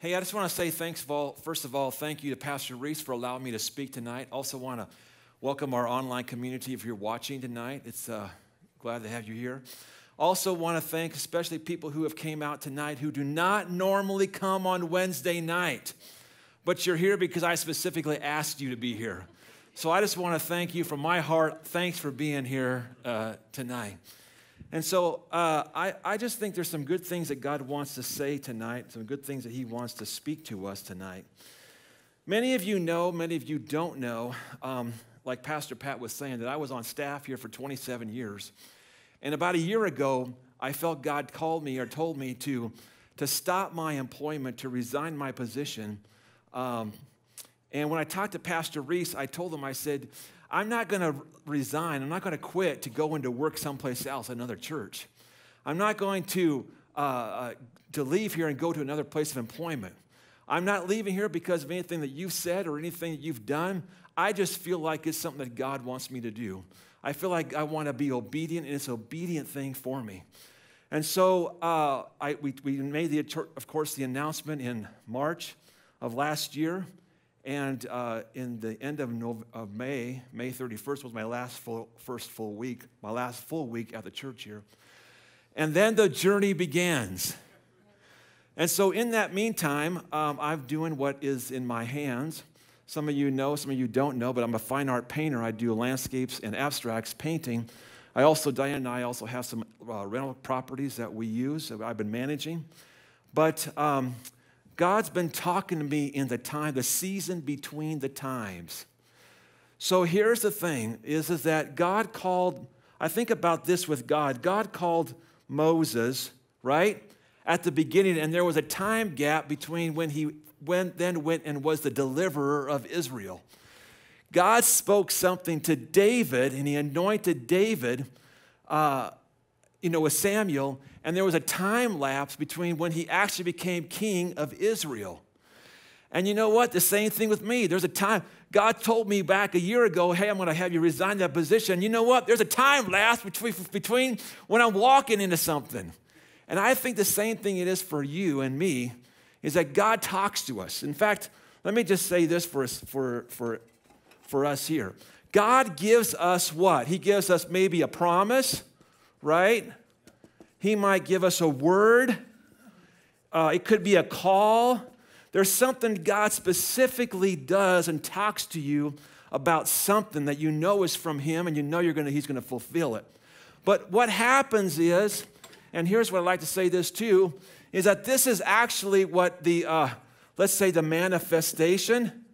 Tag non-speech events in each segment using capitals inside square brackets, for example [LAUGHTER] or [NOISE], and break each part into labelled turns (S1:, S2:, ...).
S1: Hey, I just want to say thanks, of all, first of all, thank you to Pastor Reese for allowing me to speak tonight. Also, want to welcome our online community if you're watching tonight. It's uh, glad to have you here. Also, want to thank especially people who have came out tonight who do not normally come on Wednesday night, but you're here because I specifically asked you to be here. So I just want to thank you from my heart. Thanks for being here uh, tonight. And so uh, I, I just think there's some good things that God wants to say tonight, some good things that He wants to speak to us tonight. Many of you know, many of you don't know, um, like Pastor Pat was saying, that I was on staff here for 27 years. And about a year ago, I felt God called me or told me to, to stop my employment, to resign my position. Um, and when I talked to Pastor Reese, I told him, I said, I'm not going to resign. I'm not going to quit to go into work someplace else, another church. I'm not going to, uh, uh, to leave here and go to another place of employment. I'm not leaving here because of anything that you've said or anything that you've done. I just feel like it's something that God wants me to do. I feel like I want to be obedient, and it's an obedient thing for me. And so uh, I, we, we made, the, of course, the announcement in March of last year and uh, in the end of, of, May, May 31st was my last full, first full week, my last full week at the church here. And then the journey begins. And so, in that meantime, um, I'm doing what is in my hands. Some of you know, some of you don't know, but I'm a fine art painter. I do landscapes and abstracts painting. I also, Diane and I also have some uh, rental properties that we use that I've been managing. But um, God's been talking to me in the time, the season between the times. So here's the thing is, is that God called, I think about this with God. God called Moses, right? At the beginning, and there was a time gap between when he went, then went and was the deliverer of Israel. God spoke something to David, and he anointed David uh, you know, with Samuel, and there was a time lapse between when he actually became king of Israel. And you know what? The same thing with me. There's a time, God told me back a year ago, hey, I'm going to have you resign that position. You know what? There's a time lapse between, between when I'm walking into something. And I think the same thing it is for you and me is that God talks to us. In fact, let me just say this for us, for, for, for us here God gives us what? He gives us maybe a promise, right? He might give us a word, uh, it could be a call. There's something God specifically does and talks to you about something that you know is from Him and you know you're gonna, He's going to fulfill it. But what happens is, and here's what I'd like to say this too, is that this is actually what the, uh, let's say, the manifestation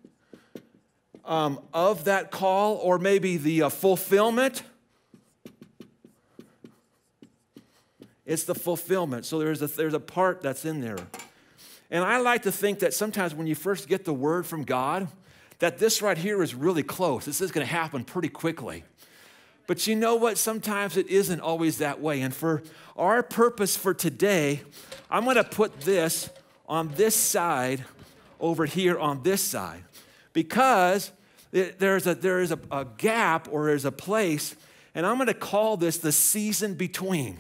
S1: um, of that call or maybe the uh, fulfillment It's the fulfillment. So there's a, there's a part that's in there. And I like to think that sometimes when you first get the word from God, that this right here is really close. This is going to happen pretty quickly. But you know what? Sometimes it isn't always that way. And for our purpose for today, I'm going to put this on this side over here on this side because it, there's, a, there is a, a gap or there's a place, and I'm going to call this the season between.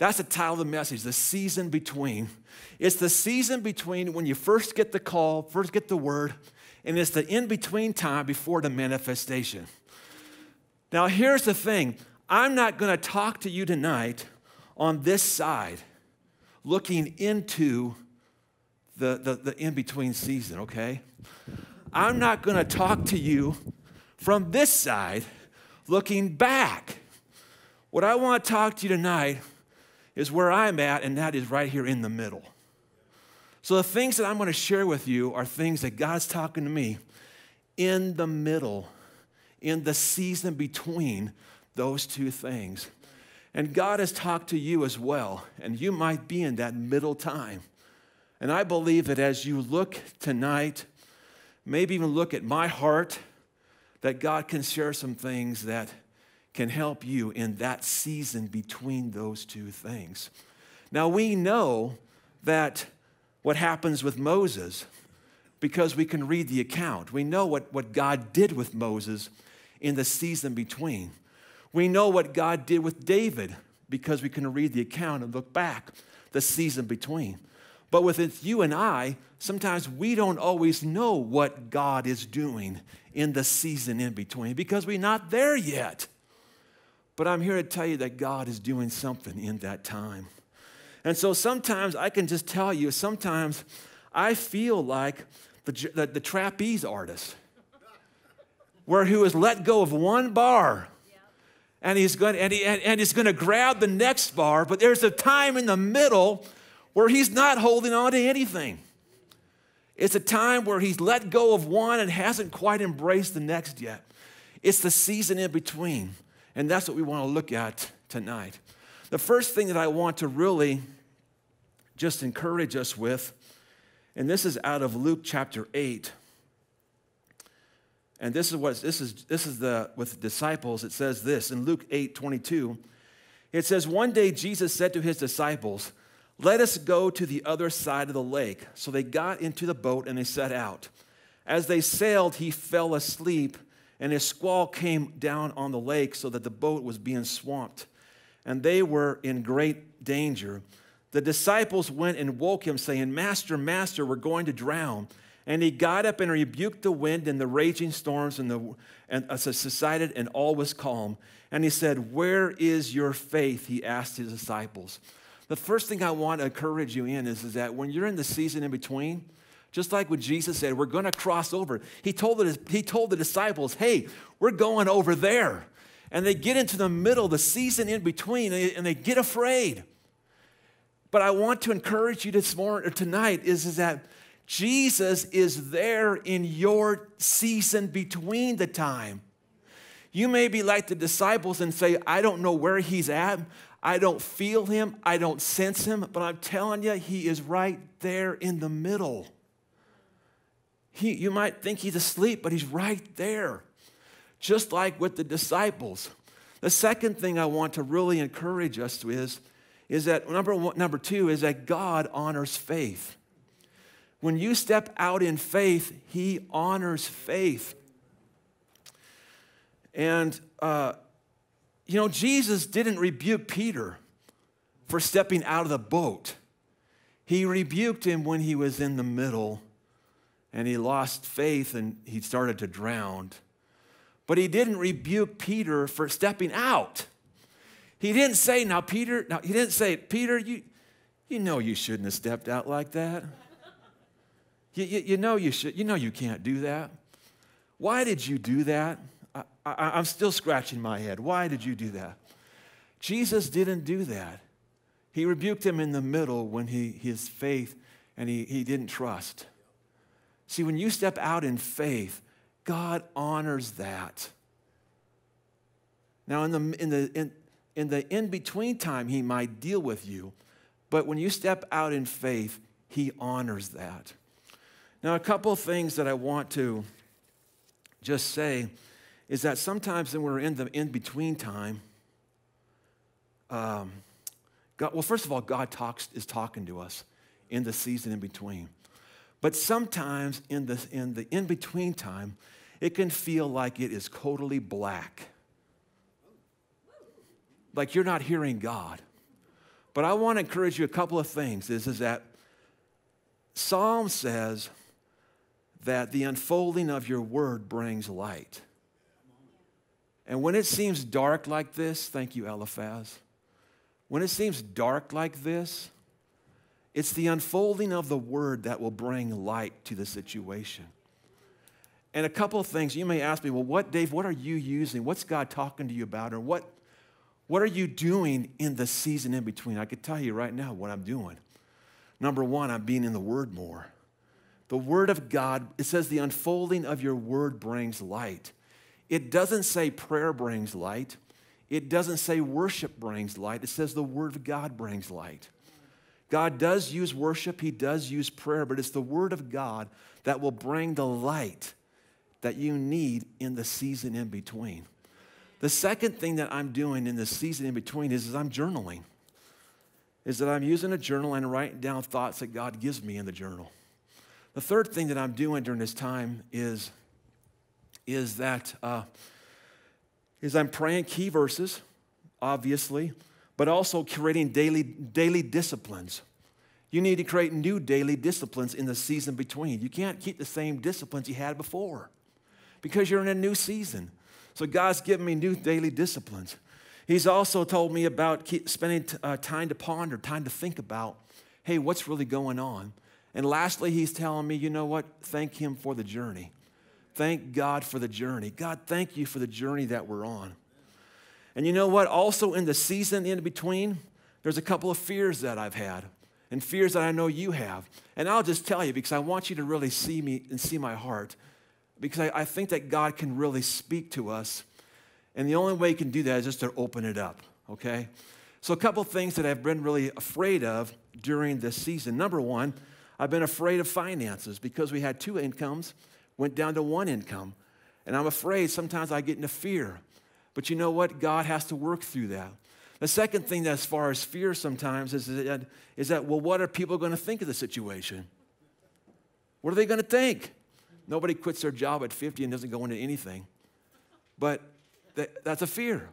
S1: That's the title of the message, the season between. It's the season between when you first get the call, first get the word, and it's the in between time before the manifestation. Now, here's the thing I'm not going to talk to you tonight on this side looking into the, the, the in between season, okay? I'm not going to talk to you from this side looking back. What I want to talk to you tonight is where I'm at, and that is right here in the middle. So, the things that I'm going to share with you are things that God's talking to me in the middle, in the season between those two things. And God has talked to you as well, and you might be in that middle time. And I believe that as you look tonight, maybe even look at my heart, that God can share some things that can help you in that season between those two things. Now, we know that what happens with Moses because we can read the account. We know what, what God did with Moses in the season between. We know what God did with David because we can read the account and look back the season between. But with you and I, sometimes we don't always know what God is doing in the season in between because we're not there yet. But I'm here to tell you that God is doing something in that time. And so sometimes I can just tell you, sometimes I feel like the, the, the trapeze artist, where he was let go of one bar and he's going and, he, and, and, he's going to grab the next bar but there's a time in the middle where he's not holding on to anything it's a time where he's let go of one and hasn't quite embraced the next yet it's the season in between and that's what we want to look at tonight. The first thing that I want to really just encourage us with, and this is out of Luke chapter 8. And this is what this is this is the with disciples, it says this in Luke 8, 22. It says, One day Jesus said to his disciples, Let us go to the other side of the lake. So they got into the boat and they set out. As they sailed, he fell asleep and a squall came down on the lake so that the boat was being swamped, and they were in great danger. The disciples went and woke him, saying, Master, Master, we're going to drown. And he got up and rebuked the wind and the raging storms, and, the, and uh, subsided, and all was calm. And he said, Where is your faith? He asked his disciples. The first thing I want to encourage you in is, is that when you're in the season in between, just like what Jesus said, we're going to cross over. He told, the, he told the disciples, hey, we're going over there. And they get into the middle, the season in between, and they, and they get afraid. But I want to encourage you this morning, tonight is, is that Jesus is there in your season between the time. You may be like the disciples and say, I don't know where he's at. I don't feel him. I don't sense him. But I'm telling you, he is right there in the middle. He, you might think he's asleep, but he's right there, just like with the disciples. The second thing I want to really encourage us to is, is that number, one, number two is that God honors faith. When you step out in faith, He honors faith. And, uh, you know, Jesus didn't rebuke Peter for stepping out of the boat, He rebuked him when he was in the middle and he lost faith and he started to drown. But he didn't rebuke Peter for stepping out. He didn't say, Now, Peter, now, he didn't say, Peter, you, you know you shouldn't have stepped out like that. You, you, you know you should, you know you can't do that. Why did you do that? I, I, I'm still scratching my head. Why did you do that? Jesus didn't do that. He rebuked him in the middle when he, his faith and he, he didn't trust. See, when you step out in faith, God honors that. Now, in the, in the, in, in the in between time, He might deal with you, but when you step out in faith, He honors that. Now, a couple things that I want to just say is that sometimes when we're in the in between time, um, God, well, first of all, God talks, is talking to us in the season in between. But sometimes in the, in the in between time, it can feel like it is totally black. Like you're not hearing God. But I want to encourage you a couple of things is, is that Psalm says that the unfolding of your word brings light. And when it seems dark like this, thank you, Eliphaz. When it seems dark like this, it's the unfolding of the word that will bring light to the situation. And a couple of things you may ask me, well, what, Dave, what are you using? What's God talking to you about? Or what, what are you doing in the season in between? I could tell you right now what I'm doing. Number one, I'm being in the word more. The word of God, it says the unfolding of your word brings light. It doesn't say prayer brings light. It doesn't say worship brings light. It says the word of God brings light. God does use worship, He does use prayer, but it's the Word of God that will bring the light that you need in the season in between. The second thing that I'm doing in the season in between is, is I'm journaling, is that I'm using a journal and writing down thoughts that God gives me in the journal. The third thing that I'm doing during this time is, is that uh, is I'm praying key verses, obviously but also creating daily, daily disciplines. You need to create new daily disciplines in the season between. You can't keep the same disciplines you had before because you're in a new season. So God's given me new daily disciplines. He's also told me about spending uh, time to ponder, time to think about, hey, what's really going on? And lastly, he's telling me, you know what? Thank him for the journey. Thank God for the journey. God, thank you for the journey that we're on. And you know what? Also, in the season in between, there's a couple of fears that I've had and fears that I know you have. And I'll just tell you because I want you to really see me and see my heart because I, I think that God can really speak to us. And the only way He can do that is just to open it up, okay? So, a couple things that I've been really afraid of during this season. Number one, I've been afraid of finances because we had two incomes, went down to one income. And I'm afraid sometimes I get into fear but you know what? God has to work through that. The second thing, as far as fear sometimes, is that, is that well, what are people going to think of the situation? What are they going to think? Nobody quits their job at 50 and doesn't go into anything. But that, that's a fear.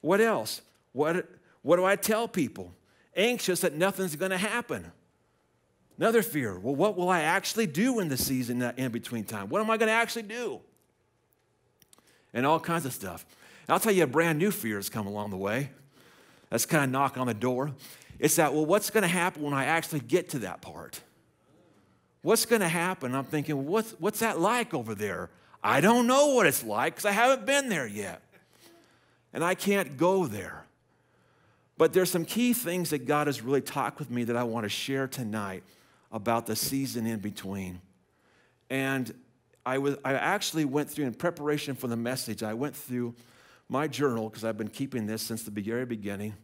S1: What else? What, what do I tell people? Anxious that nothing's going to happen. Another fear. Well, what will I actually do in the season in between time? What am I going to actually do? And all kinds of stuff. And I'll tell you a brand new fear has come along the way. That's kind of knock on the door. It's that, well, what's going to happen when I actually get to that part? What's going to happen? I'm thinking, what's, what's that like over there? I don't know what it's like because I haven't been there yet. And I can't go there. But there's some key things that God has really talked with me that I want to share tonight about the season in between. And I, was, I actually went through, in preparation for the message, I went through my journal because I've been keeping this since the very beginning.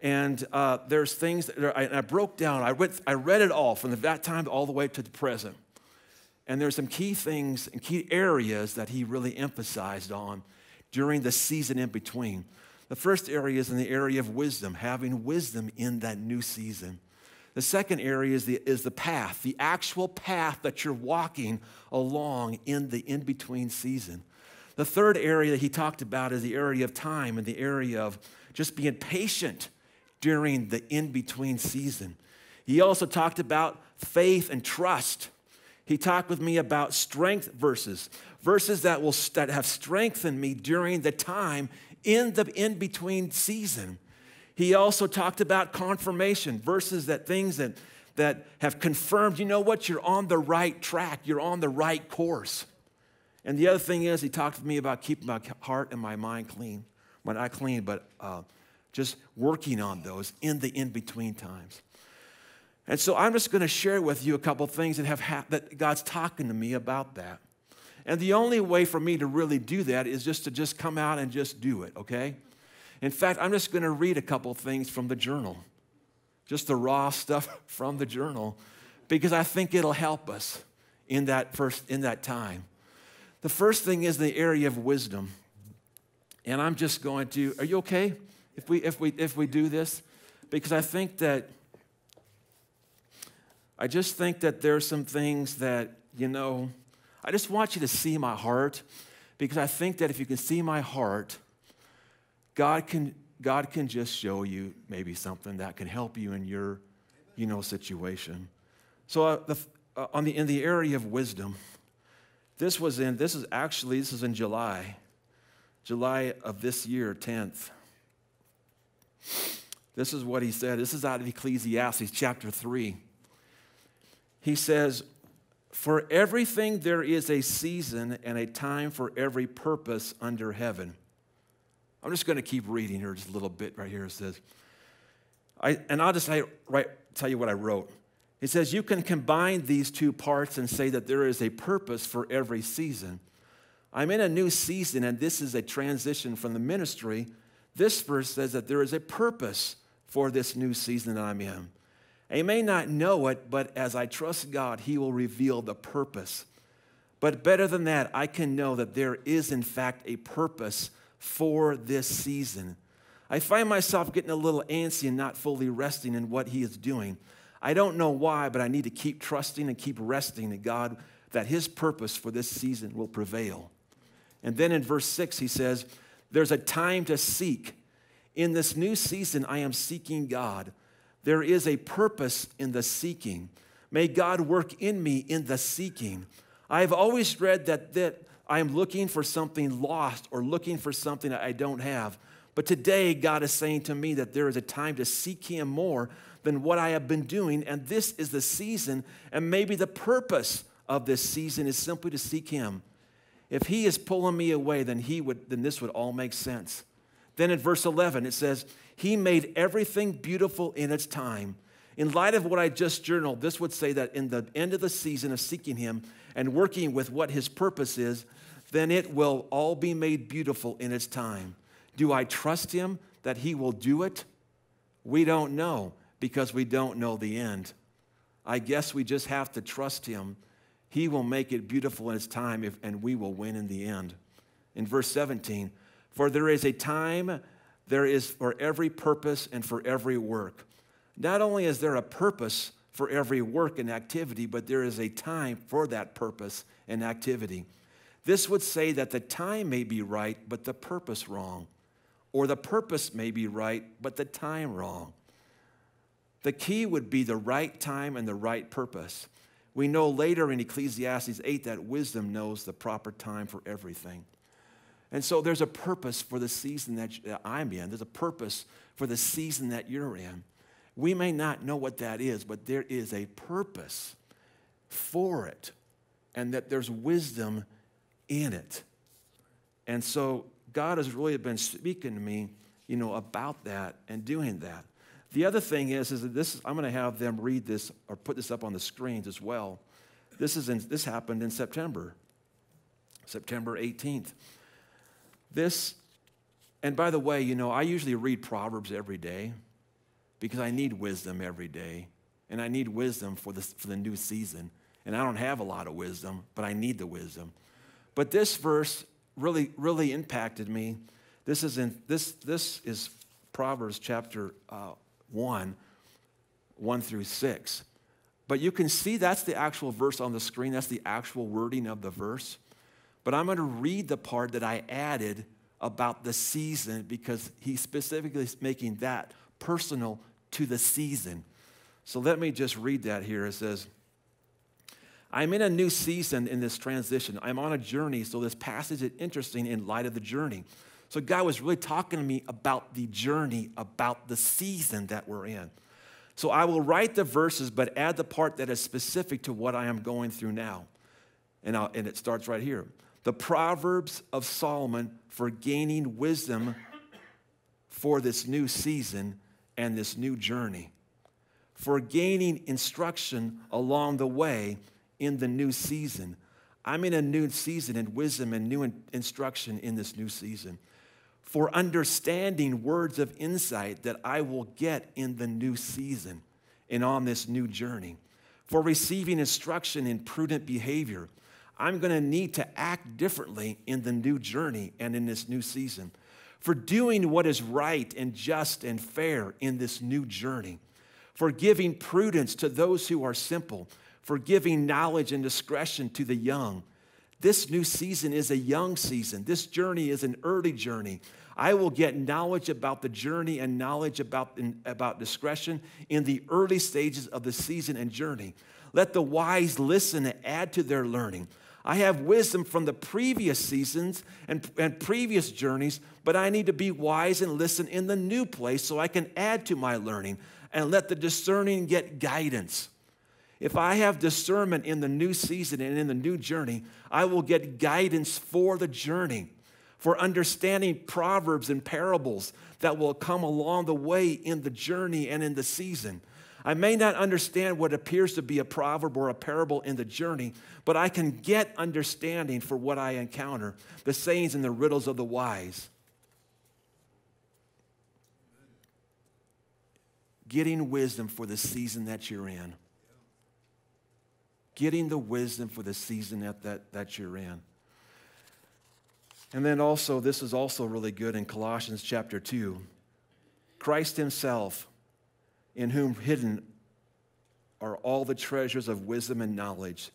S1: And uh, there's things that are, I, I, broke down. I, went, I read it all from that time all the way to the present. And there's some key things and key areas that he really emphasized on during the season in between. The first area is in the area of wisdom, having wisdom in that new season. The second area is the, is the path, the actual path that you're walking along in the in between season. The third area that he talked about is the area of time and the area of just being patient during the in between season. He also talked about faith and trust. He talked with me about strength verses, verses that will that have strengthened me during the time in the in between season. He also talked about confirmation, verses that things that that have confirmed, you know what, you're on the right track, you're on the right course. And the other thing is, he talked to me about keeping my heart and my mind clean. Well, not clean, but uh, just working on those in the in between times. And so I'm just going to share with you a couple things that, have ha- that God's talking to me about that. And the only way for me to really do that is just to just come out and just do it, okay? In fact, I'm just going to read a couple things from the journal, just the raw [LAUGHS] stuff from the journal, because I think it'll help us in that first in that time. The first thing is the area of wisdom. And I'm just going to, are you okay if we, if we, if we do this? Because I think that, I just think that there are some things that, you know, I just want you to see my heart because I think that if you can see my heart, God can, God can just show you maybe something that can help you in your, you know, situation. So uh, the, uh, on the, in the area of wisdom, this was in, this is actually, this is in July, July of this year, 10th. This is what he said. This is out of Ecclesiastes chapter 3. He says, For everything there is a season and a time for every purpose under heaven. I'm just going to keep reading here just a little bit right here. It says, I, and I'll just I, right, tell you what I wrote. He says you can combine these two parts and say that there is a purpose for every season. I'm in a new season, and this is a transition from the ministry. This verse says that there is a purpose for this new season that I'm in. I may not know it, but as I trust God, He will reveal the purpose. But better than that, I can know that there is, in fact, a purpose for this season. I find myself getting a little antsy and not fully resting in what He is doing. I don't know why, but I need to keep trusting and keep resting in God, that His purpose for this season will prevail. And then in verse 6, he says, There's a time to seek. In this new season, I am seeking God. There is a purpose in the seeking. May God work in me in the seeking. I've always read that, that I am looking for something lost or looking for something I don't have. But today, God is saying to me that there is a time to seek Him more than what I have been doing. And this is the season, and maybe the purpose of this season is simply to seek Him. If He is pulling me away, then, he would, then this would all make sense. Then in verse 11, it says, He made everything beautiful in its time. In light of what I just journaled, this would say that in the end of the season of seeking Him and working with what His purpose is, then it will all be made beautiful in its time. Do I trust Him that He will do it? We don't know because we don't know the end. I guess we just have to trust Him. He will make it beautiful in His time, if, and we will win in the end. In verse 17, for there is a time, there is for every purpose and for every work. Not only is there a purpose for every work and activity, but there is a time for that purpose and activity. This would say that the time may be right, but the purpose wrong, or the purpose may be right, but the time wrong. The key would be the right time and the right purpose. We know later in Ecclesiastes 8 that wisdom knows the proper time for everything. And so there's a purpose for the season that I'm in, there's a purpose for the season that you're in. We may not know what that is, but there is a purpose for it, and that there's wisdom in it. And so God has really been speaking to me, you know, about that and doing that. The other thing is, is that this, I'm going to have them read this or put this up on the screens as well. This, is in, this happened in September, September 18th. This, and by the way, you know, I usually read Proverbs every day because I need wisdom every day. And I need wisdom for, the for the new season. And I don't have a lot of wisdom, but I need the wisdom. But this verse really, really impacted me. This is, in, this, this is Proverbs chapter uh, 1 1 through 6. But you can see that's the actual verse on the screen, that's the actual wording of the verse. But I'm going to read the part that I added about the season because he's specifically making that personal to the season. So let me just read that here. It says, I'm in a new season in this transition. I'm on a journey, so this passage is interesting in light of the journey. So God was really talking to me about the journey, about the season that we're in. So I will write the verses, but add the part that is specific to what I am going through now. And, I'll, and it starts right here. The Proverbs of Solomon for gaining wisdom for this new season and this new journey, for gaining instruction along the way in the new season. I'm in a new season and wisdom and new in instruction in this new season for understanding words of insight that I will get in the new season and on this new journey, for receiving instruction in prudent behavior. I'm going to need to act differently in the new journey and in this new season, for doing what is right and just and fair in this new journey, for giving prudence to those who are simple, for giving knowledge and discretion to the young this new season is a young season. This journey is an early journey. I will get knowledge about the journey and knowledge about, about discretion in the early stages of the season and journey. Let the wise listen and add to their learning. I have wisdom from the previous seasons and, and previous journeys, but I need to be wise and listen in the new place so I can add to my learning and let the discerning get guidance. If I have discernment in the new season and in the new journey, I will get guidance for the journey, for understanding proverbs and parables that will come along the way in the journey and in the season. I may not understand what appears to be a proverb or a parable in the journey, but I can get understanding for what I encounter the sayings and the riddles of the wise. Getting wisdom for the season that you're in getting the wisdom for the season that, that, that you're in. And then also, this is also really good in Colossians chapter 2. Christ Himself, in whom hidden are all the treasures of wisdom and knowledge,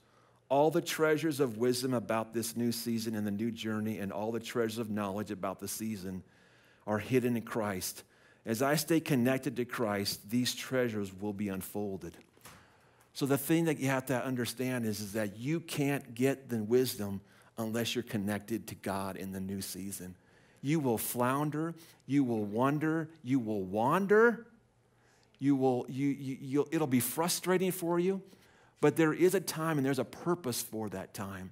S1: all the treasures of wisdom about this new season and the new journey, and all the treasures of knowledge about the season are hidden in Christ. As I stay connected to Christ, these treasures will be unfolded. So the thing that you have to understand is, is that you can't get the wisdom unless you're connected to God in the new season. You will flounder, you will wonder, you will wander, you will, you, you, it'll be frustrating for you, but there is a time and there's a purpose for that time.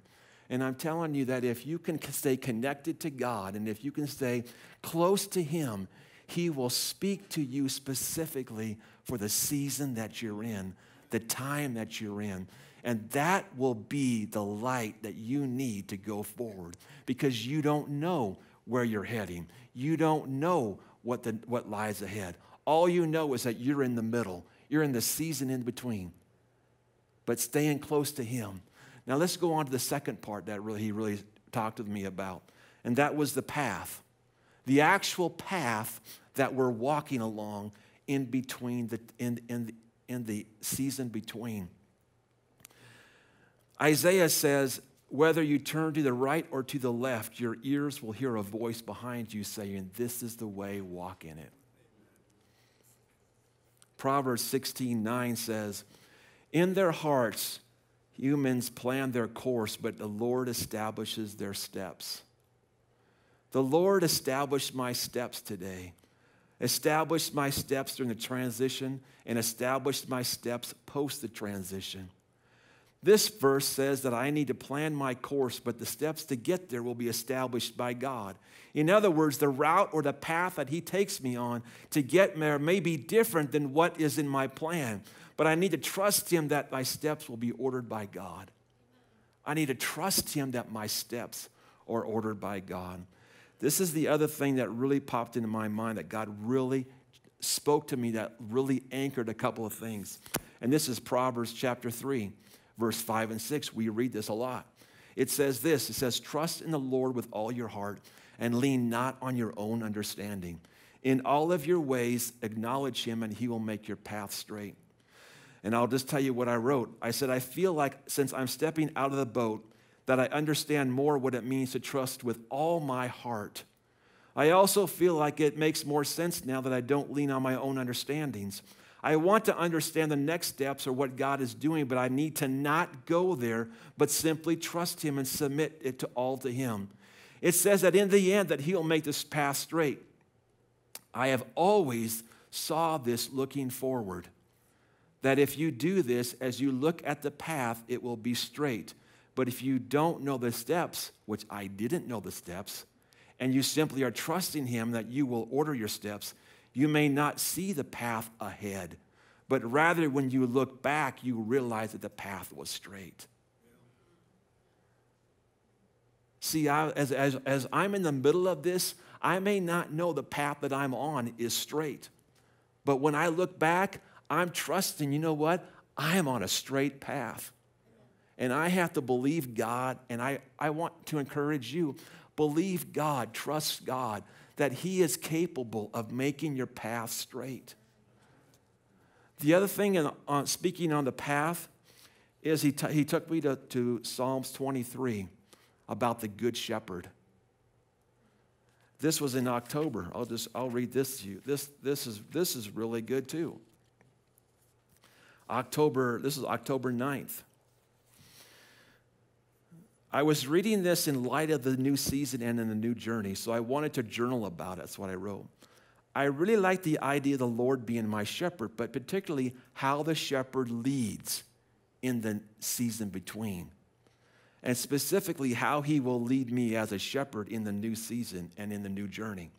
S1: And I'm telling you that if you can stay connected to God and if you can stay close to Him, He will speak to you specifically for the season that you're in the time that you're in. And that will be the light that you need to go forward because you don't know where you're heading. You don't know what, the, what lies ahead. All you know is that you're in the middle, you're in the season in between, but staying close to Him. Now let's go on to the second part that really, he really talked with me about, and that was the path, the actual path that we're walking along in between the, in, in, in the season between. Isaiah says, Whether you turn to the right or to the left, your ears will hear a voice behind you saying, This is the way, walk in it. Proverbs 16 9 says, In their hearts, humans plan their course, but the Lord establishes their steps. The Lord established my steps today established my steps during the transition, and established my steps post the transition. This verse says that I need to plan my course, but the steps to get there will be established by God. In other words, the route or the path that He takes me on to get there may be different than what is in my plan, but I need to trust Him that my steps will be ordered by God. I need to trust Him that my steps are ordered by God. This is the other thing that really popped into my mind that God really spoke to me that really anchored a couple of things. And this is Proverbs chapter 3, verse 5 and 6. We read this a lot. It says this it says, Trust in the Lord with all your heart and lean not on your own understanding. In all of your ways, acknowledge him and he will make your path straight. And I'll just tell you what I wrote. I said, I feel like since I'm stepping out of the boat, that I understand more what it means to trust with all my heart. I also feel like it makes more sense now that I don't lean on my own understandings. I want to understand the next steps or what God is doing, but I need to not go there, but simply trust Him and submit it to all to Him. It says that in the end that He'll make this path straight. I have always saw this looking forward. That if you do this, as you look at the path, it will be straight. But if you don't know the steps, which I didn't know the steps, and you simply are trusting Him that you will order your steps, you may not see the path ahead. But rather, when you look back, you realize that the path was straight. See, I, as, as, as I'm in the middle of this, I may not know the path that I'm on is straight. But when I look back, I'm trusting, you know what? I am on a straight path. And I have to believe God, and I, I want to encourage you believe God, trust God, that He is capable of making your path straight. The other thing, in, on, speaking on the path, is He, he took me to, to Psalms 23 about the Good Shepherd this was in october i'll just i'll read this to you this this is this is really good too october this is october 9th I was reading this in light of the new season and in the new journey, so I wanted to journal about it. That's what I wrote. I really like the idea of the Lord being my shepherd, but particularly how the shepherd leads in the season between. And specifically, how he will lead me as a shepherd in the new season and in the new journey.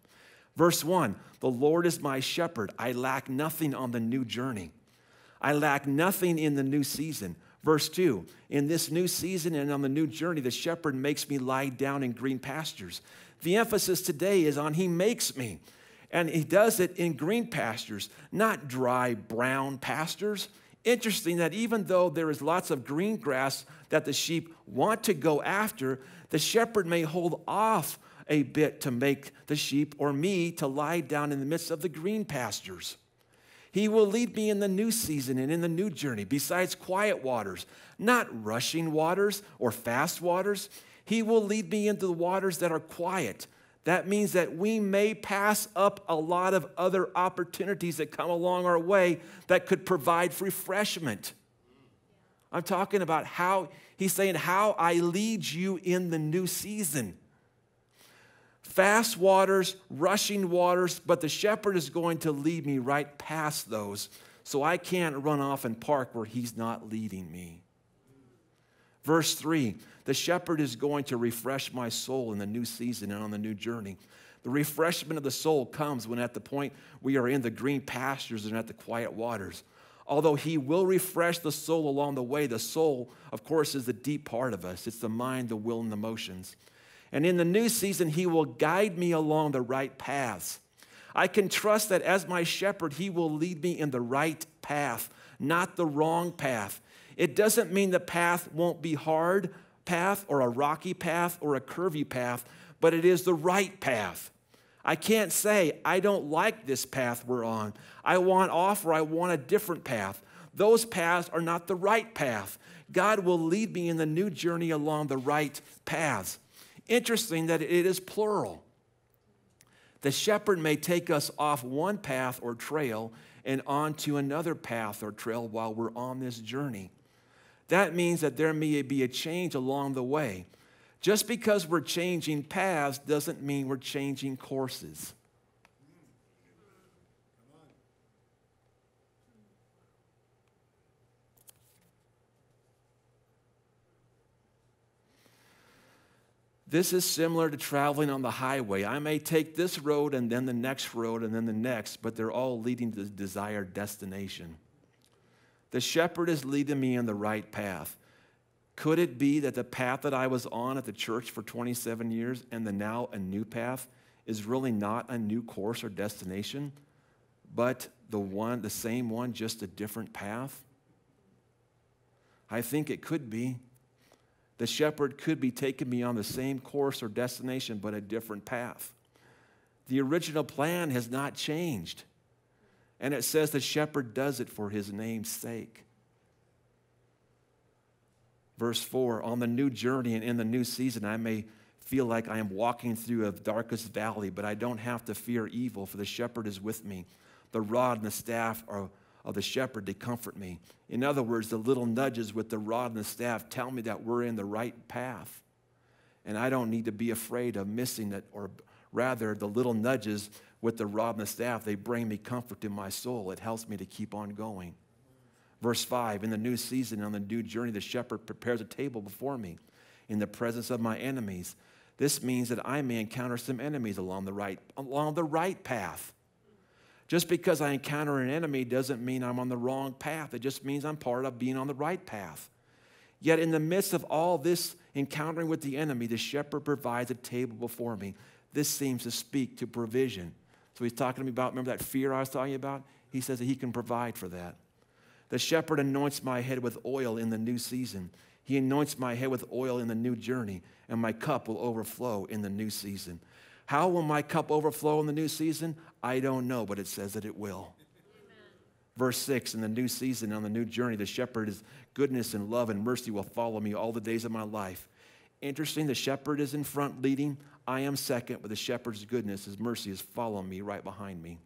S1: Verse 1 The Lord is my shepherd. I lack nothing on the new journey. I lack nothing in the new season. Verse 2 In this new season and on the new journey, the shepherd makes me lie down in green pastures. The emphasis today is on he makes me. And he does it in green pastures, not dry brown pastures. Interesting that even though there is lots of green grass that the sheep want to go after, the shepherd may hold off a bit to make the sheep or me to lie down in the midst of the green pastures. He will lead me in the new season and in the new journey, besides quiet waters, not rushing waters or fast waters. He will lead me into the waters that are quiet. That means that we may pass up a lot of other opportunities that come along our way that could provide refreshment. I'm talking about how, he's saying, how I lead you in the new season fast waters, rushing waters, but the shepherd is going to lead me right past those, so I can't run off and park where he's not leading me. Verse 3 The shepherd is going to refresh my soul in the new season and on the new journey. The refreshment of the soul comes when, at the point, we are in the green pastures and at the quiet waters. Although he will refresh the soul along the way, the soul, of course, is the deep part of us. It's the mind, the will, and the emotions. And in the new season, He will guide me along the right paths. I can trust that as my shepherd, He will lead me in the right path, not the wrong path. It doesn't mean the path won't be hard path or a rocky path or a curvy path, but it is the right path. I can't say, I don't like this path we're on. I want off or I want a different path. Those paths are not the right path. God will lead me in the new journey along the right paths. Interesting that it is plural. The shepherd may take us off one path or trail and onto another path or trail while we're on this journey. That means that there may be a change along the way. Just because we're changing paths doesn't mean we're changing courses. This is similar to traveling on the highway. I may take this road and then the next road and then the next, but they're all leading to the desired destination. The shepherd is leading me in the right path. Could it be that the path that I was on at the church for 27 years and the now a new path is really not a new course or destination, but the one the same one just a different path? I think it could be. The shepherd could be taking me on the same course or destination, but a different path. The original plan has not changed. And it says the shepherd does it for his name's sake. Verse 4 On the new journey and in the new season, I may feel like I am walking through a darkest valley, but I don't have to fear evil, for the shepherd is with me. The rod and the staff are of the shepherd to comfort me. In other words, the little nudges with the rod and the staff tell me that we're in the right path. And I don't need to be afraid of missing it, or rather, the little nudges with the rod and the staff, they bring me comfort to my soul. It helps me to keep on going. Verse 5 In the new season, on the new journey, the shepherd prepares a table before me in the presence of my enemies. This means that I may encounter some enemies along the right, along the right path. Just because I encounter an enemy doesn't mean I'm on the wrong path. It just means I'm part of being on the right path. Yet, in the midst of all this encountering with the enemy, the shepherd provides a table before me. This seems to speak to provision. So, he's talking to me about, remember that fear I was talking about? He says that he can provide for that. The shepherd anoints my head with oil in the new season. He anoints my head with oil in the new journey, and my cup will overflow in the new season. How will my cup overflow in the new season? I don't know, but it says that it will. Amen. Verse 6 In the new season, on the new journey, the shepherd is goodness and love and mercy will follow me all the days of my life. Interesting, the shepherd is in front leading. I am second, but the shepherd's goodness, his mercy is following me right behind me.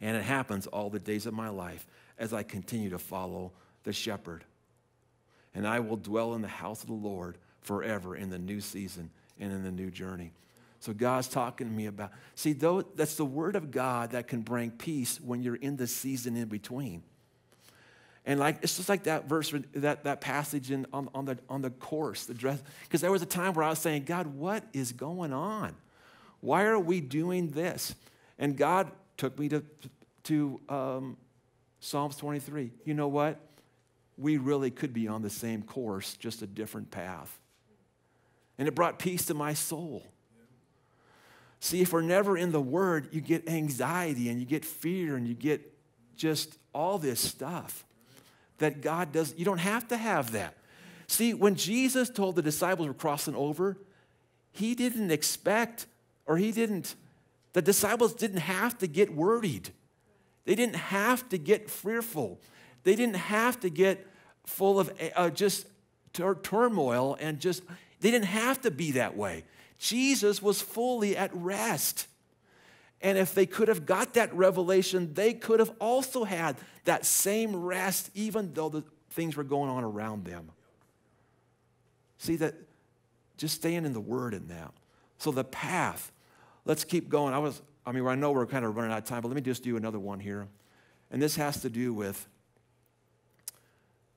S1: And it happens all the days of my life as I continue to follow the shepherd. And I will dwell in the house of the Lord forever in the new season and in the new journey. So God's talking to me about. See, though that's the word of God that can bring peace when you're in the season in between. And like it's just like that verse, that, that passage in on, on the on the course, the dress. Because there was a time where I was saying, God, what is going on? Why are we doing this? And God took me to to um, Psalms 23. You know what? We really could be on the same course, just a different path. And it brought peace to my soul. See, if we're never in the Word, you get anxiety and you get fear and you get just all this stuff that God does. You don't have to have that. See, when Jesus told the disciples were crossing over, he didn't expect or he didn't, the disciples didn't have to get worried. They didn't have to get fearful. They didn't have to get full of uh, just turmoil and just, they didn't have to be that way. Jesus was fully at rest. And if they could have got that revelation, they could have also had that same rest, even though the things were going on around them. See that just staying in the word in that. So the path, let's keep going. I was, I mean, I know we're kind of running out of time, but let me just do another one here. And this has to do with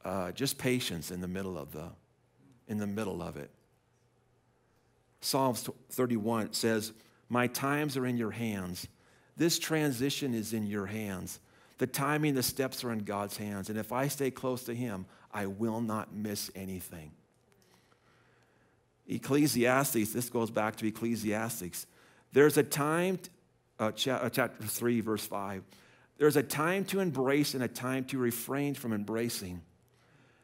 S1: uh, just patience in the middle of the, in the middle of it. Psalms 31 says, My times are in your hands. This transition is in your hands. The timing, the steps are in God's hands. And if I stay close to Him, I will not miss anything. Ecclesiastes, this goes back to Ecclesiastes. There's a time, uh, uh chapter 3, verse 5. There's a time to embrace and a time to refrain from embracing.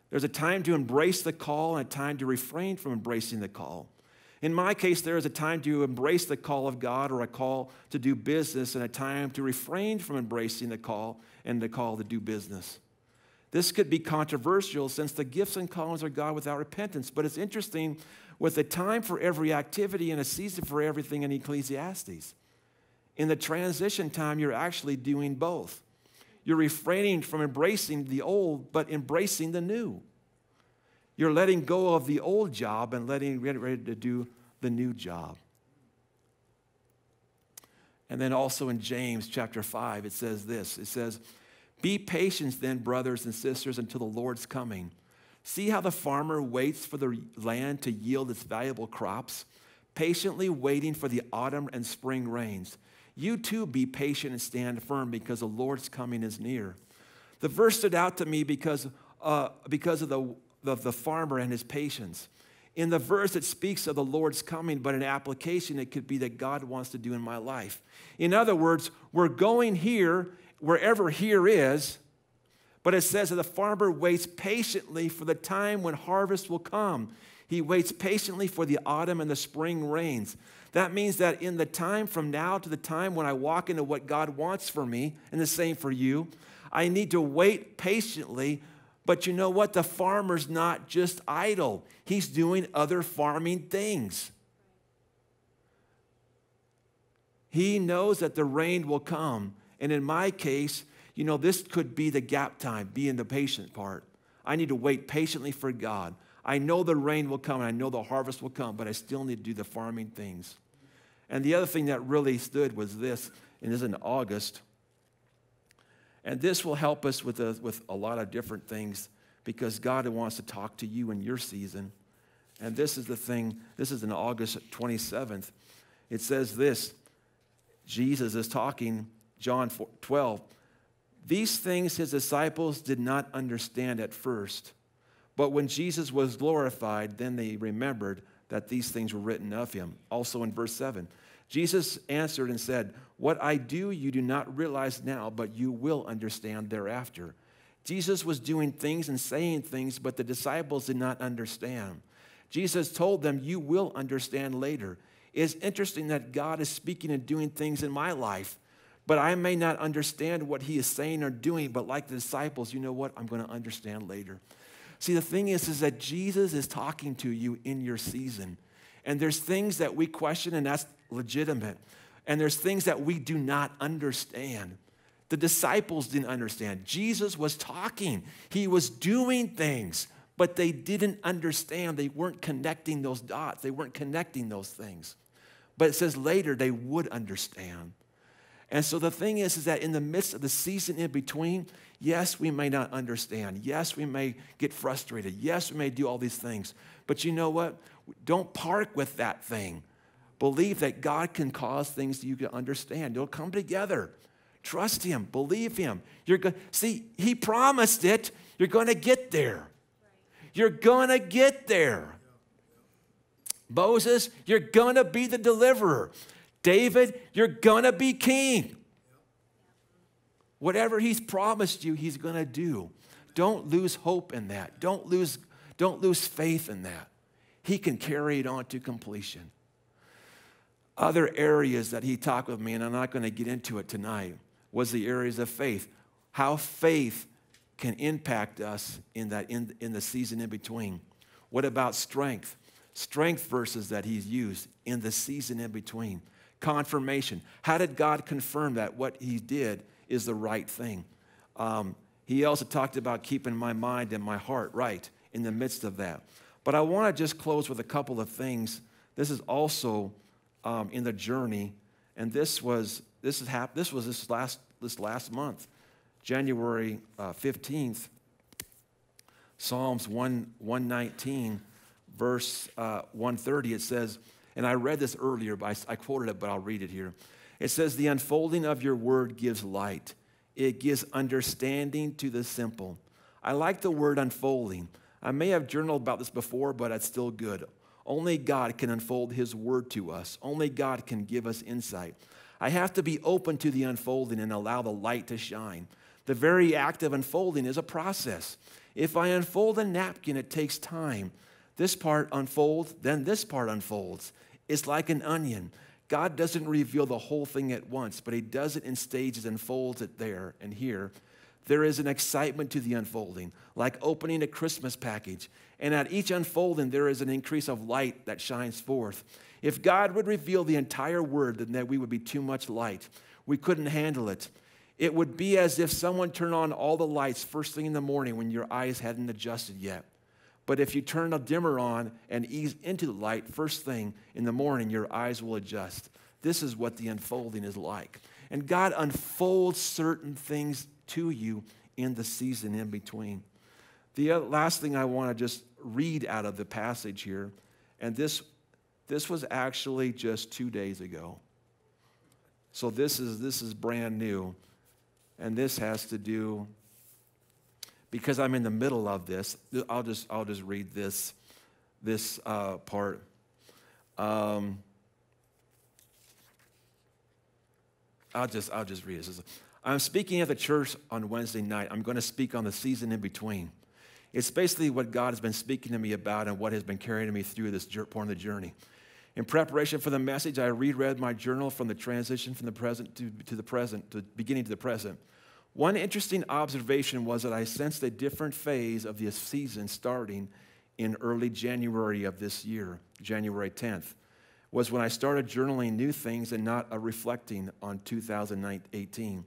S1: There's a time to embrace the call and a time to refrain from embracing the call. In my case, there is a time to embrace the call of God or a call to do business, and a time to refrain from embracing the call and the call to do business. This could be controversial since the gifts and callings are God without repentance, but it's interesting with a time for every activity and a season for everything in Ecclesiastes. In the transition time, you're actually doing both. You're refraining from embracing the old, but embracing the new. You're letting go of the old job and letting get ready to do the new job. And then also in James chapter 5, it says this it says, Be patient then, brothers and sisters, until the Lord's coming. See how the farmer waits for the land to yield its valuable crops, patiently waiting for the autumn and spring rains. You too be patient and stand firm because the Lord's coming is near. The verse stood out to me because, uh, because of the of the farmer and his patience. In the verse, it speaks of the Lord's coming, but in application, it could be that God wants to do in my life. In other words, we're going here, wherever here is, but it says that the farmer waits patiently for the time when harvest will come. He waits patiently for the autumn and the spring rains. That means that in the time from now to the time when I walk into what God wants for me, and the same for you, I need to wait patiently but you know what? The farmer's not just idle, he's doing other farming things. He knows that the rain will come. And in my case, you know, this could be the gap time, being the patient part. I need to wait patiently for God. I know the rain will come and I know the harvest will come, but I still need to do the farming things. And the other thing that really stood was this, and this is in August. And this will help us with a, with a lot of different things because God wants to talk to you in your season. And this is the thing, this is in August 27th. It says this Jesus is talking, John 12. These things his disciples did not understand at first. But when Jesus was glorified, then they remembered that these things were written of him. Also in verse 7 Jesus answered and said, What I do, you do not realize now, but you will understand thereafter. Jesus was doing things and saying things, but the disciples did not understand. Jesus told them, You will understand later. It's interesting that God is speaking and doing things in my life, but I may not understand what He is saying or doing, but like the disciples, you know what? I'm going to understand later. See, the thing is, is that Jesus is talking to you in your season. And there's things that we question, and that's legitimate. And there's things that we do not understand. The disciples didn't understand. Jesus was talking, he was doing things, but they didn't understand. They weren't connecting those dots, they weren't connecting those things. But it says later they would understand. And so the thing is, is that in the midst of the season in between, yes, we may not understand. Yes, we may get frustrated. Yes, we may do all these things. But you know what? Don't park with that thing. Believe that God can cause things you can understand. It'll come together. Trust Him. Believe Him. You're go- See, He promised it. You're going to get there. You're going to get there. Moses, you're going to be the deliverer. David, you're going to be king. Whatever he's promised you, he's going to do. Don't lose hope in that. Don't lose don't lose faith in that. He can carry it on to completion. Other areas that he talked with me, and I'm not going to get into it tonight, was the areas of faith. How faith can impact us in, that, in, in the season in between. What about strength? Strength verses that he's used in the season in between. Confirmation. How did God confirm that what he did is the right thing? Um, he also talked about keeping my mind and my heart right in the midst of that. But I want to just close with a couple of things. This is also um, in the journey, and this was this is hap- this was this last this last month, January uh, fifteenth. Uh, Psalms 1, 119, verse uh, 130, it says, and I read this earlier, but I, I quoted it, but I'll read it here. It says, The unfolding of your word gives light, it gives understanding to the simple. I like the word unfolding I may have journaled about this before, but it's still good. Only God can unfold His word to us, only God can give us insight. I have to be open to the unfolding and allow the light to shine. The very act of unfolding is a process. If I unfold a napkin, it takes time. This part unfolds, then this part unfolds. It's like an onion. God doesn't reveal the whole thing at once, but He does it in stages and folds it there and here there is an excitement to the unfolding, like opening a Christmas package. And at each unfolding, there is an increase of light that shines forth. If God would reveal the entire word, then that we would be too much light. We couldn't handle it. It would be as if someone turned on all the lights first thing in the morning when your eyes hadn't adjusted yet. But if you turn a dimmer on and ease into the light first thing in the morning, your eyes will adjust. This is what the unfolding is like. And God unfolds certain things to you in the season in between. The last thing I want to just read out of the passage here, and this, this was actually just two days ago. So this is, this is brand new. And this has to do, because I'm in the middle of this, I'll just, I'll just read this, this uh, part. Um, I'll just I'll just read this. I'm speaking at the church on Wednesday night. I'm going to speak on the season in between. It's basically what God has been speaking to me about and what has been carrying me through this part of the journey. In preparation for the message, I reread my journal from the transition from the present to, to the present, to the beginning to the present. One interesting observation was that I sensed a different phase of this season starting in early January of this year, January 10th, was when I started journaling new things and not uh, reflecting on 2018.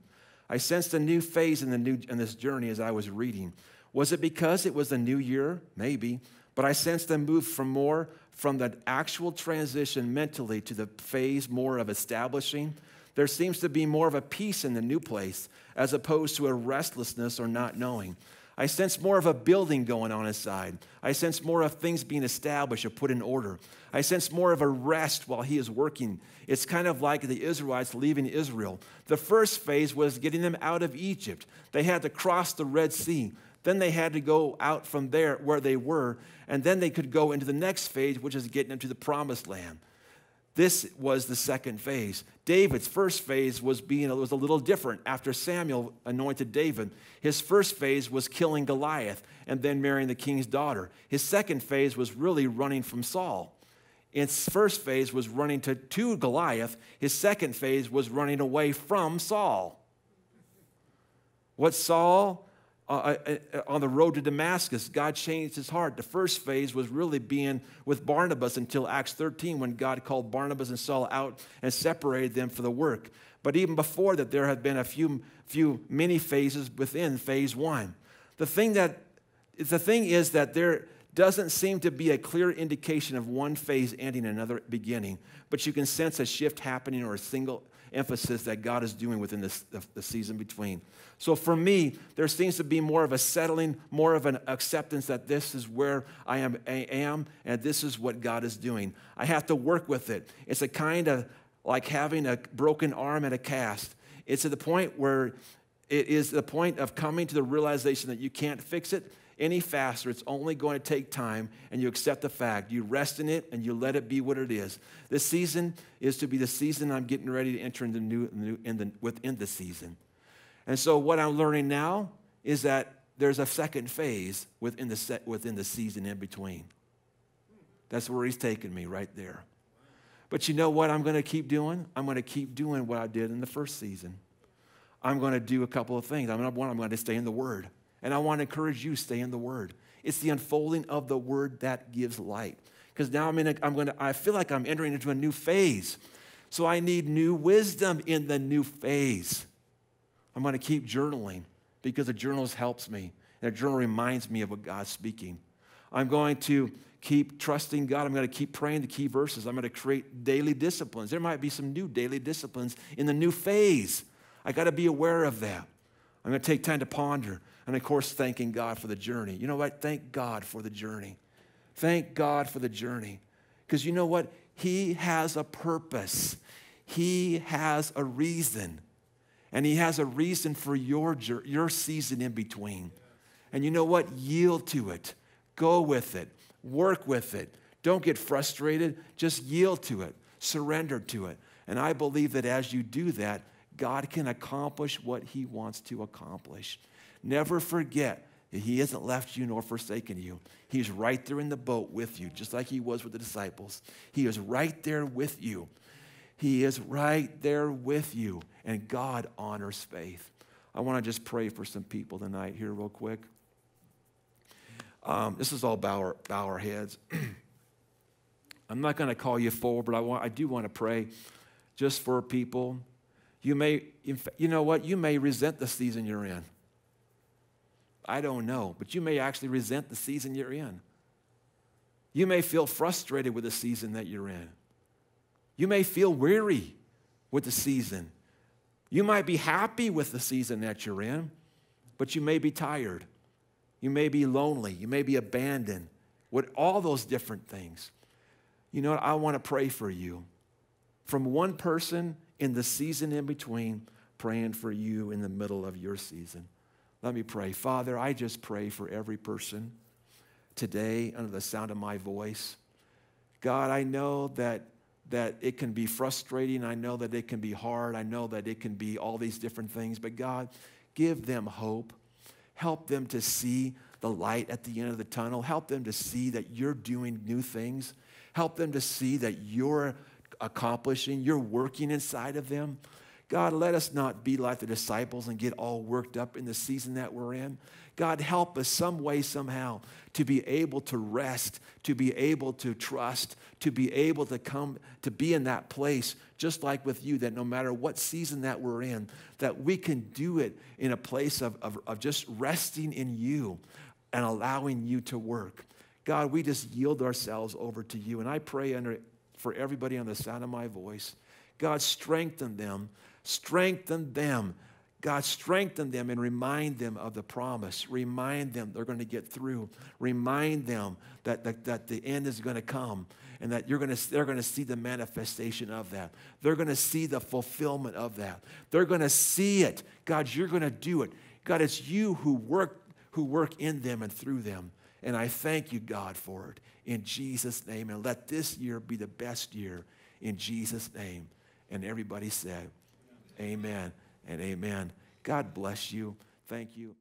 S1: I sensed a new phase in, the new, in this journey as I was reading. Was it because it was the new year? Maybe. But I sensed a move from more from the actual transition mentally to the phase more of establishing. There seems to be more of a peace in the new place as opposed to a restlessness or not knowing. I sense more of a building going on inside. I sense more of things being established or put in order. I sense more of a rest while he is working. It's kind of like the Israelites leaving Israel. The first phase was getting them out of Egypt. They had to cross the Red Sea. Then they had to go out from there where they were, and then they could go into the next phase, which is getting them to the promised land. This was the second phase. David's first phase was being it was a little different. After Samuel anointed David, his first phase was killing Goliath and then marrying the king's daughter. His second phase was really running from Saul. His first phase was running to, to Goliath. His second phase was running away from Saul. What Saul uh, uh, uh, on the road to Damascus, God changed his heart. The first phase was really being with Barnabas until Acts 13 when God called Barnabas and Saul out and separated them for the work. But even before that, there had been a few, few many phases within phase one. The thing, that, the thing is that there doesn't seem to be a clear indication of one phase ending and another beginning, but you can sense a shift happening or a single emphasis that God is doing within this, the season between. So for me, there seems to be more of a settling, more of an acceptance that this is where I am, I am and this is what God is doing. I have to work with it. It's a kind of like having a broken arm at a cast. It's at the point where it is the point of coming to the realization that you can't fix it any faster. It's only going to take time, and you accept the fact. You rest in it and you let it be what it is. This season is to be the season I'm getting ready to enter into new, new in the, within the season. And so, what I'm learning now is that there's a second phase within the, within the season in between. That's where he's taking me right there. But you know what I'm going to keep doing? I'm going to keep doing what I did in the first season. I'm going to do a couple of things. I'm one, I'm going to stay in the Word. And I want to encourage you, stay in the Word. It's the unfolding of the Word that gives light. Because now I'm in a, I'm going to, I feel like I'm entering into a new phase. So I need new wisdom in the new phase. I'm going to keep journaling because a journal helps me. And a journal reminds me of what God's speaking. I'm going to keep trusting God. I'm going to keep praying the key verses. I'm going to create daily disciplines. There might be some new daily disciplines in the new phase. I got to be aware of that. I'm going to take time to ponder. And of course, thanking God for the journey. You know what? Thank God for the journey. Thank God for the journey. Because you know what? He has a purpose, He has a reason. And He has a reason for your, your season in between. And you know what? Yield to it, go with it, work with it. Don't get frustrated, just yield to it, surrender to it. And I believe that as you do that, God can accomplish what He wants to accomplish. Never forget that He hasn't left you nor forsaken you. He's right there in the boat with you, just like He was with the disciples. He is right there with you. He is right there with you. And God honors faith. I want to just pray for some people tonight here, real quick. Um, this is all bow our, bow our heads. [CLEARS THROAT] I'm not going to call you forward, but I, want, I do want to pray just for people. You may, you know what? You may resent the season you're in. I don't know. But you may actually resent the season you're in. You may feel frustrated with the season that you're in. You may feel weary with the season. You might be happy with the season that you're in, but you may be tired. You may be lonely. You may be abandoned with all those different things. You know what? I want to pray for you. From one person in the season in between, praying for you in the middle of your season. Let me pray. Father, I just pray for every person today under the sound of my voice. God, I know that, that it can be frustrating. I know that it can be hard. I know that it can be all these different things. But God, give them hope. Help them to see the light at the end of the tunnel. Help them to see that you're doing new things. Help them to see that you're accomplishing, you're working inside of them. God, let us not be like the disciples and get all worked up in the season that we're in. God, help us some way, somehow, to be able to rest, to be able to trust, to be able to come, to be in that place, just like with you, that no matter what season that we're in, that we can do it in a place of, of, of just resting in you and allowing you to work. God, we just yield ourselves over to you. And I pray under, for everybody on the sound of my voice. God, strengthen them Strengthen them. God, strengthen them and remind them of the promise. Remind them they're going to get through. Remind them that, that, that the end is going to come and that you're going to, they're going to see the manifestation of that. They're going to see the fulfillment of that. They're going to see it. God, you're going to do it. God, it's you who work, who work in them and through them. And I thank you, God, for it in Jesus' name. And let this year be the best year in Jesus' name. And everybody said, Amen and amen. God bless you. Thank you.